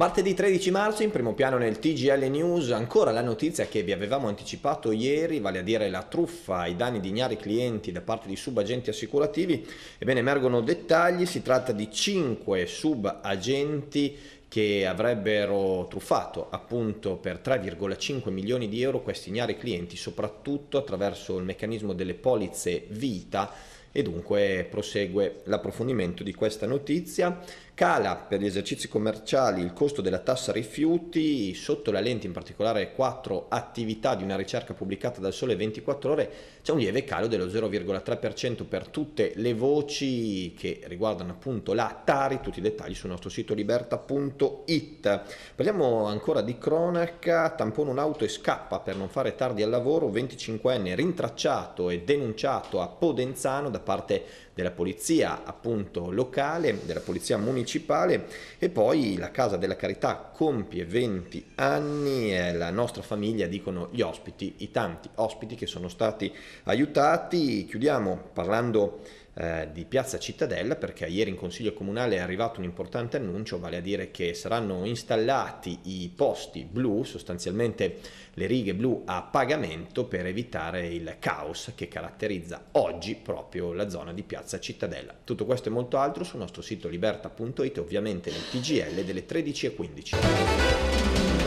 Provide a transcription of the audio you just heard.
Martedì 13 marzo in primo piano nel TGL News ancora la notizia che vi avevamo anticipato ieri, vale a dire la truffa ai danni di ignari clienti da parte di subagenti assicurativi. Ebbene emergono dettagli, si tratta di 5 subagenti che avrebbero truffato appunto per 3,5 milioni di euro questi ignari clienti, soprattutto attraverso il meccanismo delle polizze vita e dunque prosegue l'approfondimento di questa notizia Cala per gli esercizi commerciali il costo della tassa rifiuti, sotto la lente in particolare quattro attività di una ricerca pubblicata dal Sole 24 Ore, c'è un lieve calo dello 0,3% per tutte le voci che riguardano appunto la Tari, tutti i dettagli sul nostro sito liberta.it. Parliamo ancora di cronaca, tampone un'auto e scappa per non fare tardi al lavoro, 25enne rintracciato e denunciato a Podenzano da parte della polizia appunto locale, della polizia municipale principale e poi la Casa della Carità compie 20 anni, eh, la nostra famiglia dicono gli ospiti, i tanti ospiti che sono stati aiutati. Chiudiamo parlando eh, di Piazza Cittadella perché ieri in Consiglio Comunale è arrivato un importante annuncio, vale a dire che saranno installati i posti blu, sostanzialmente le righe blu a pagamento per evitare il caos che caratterizza oggi proprio la zona di Piazza Cittadella. Tutto questo e molto altro sul nostro sito liberta.it, ovviamente nel TGL delle 13.15.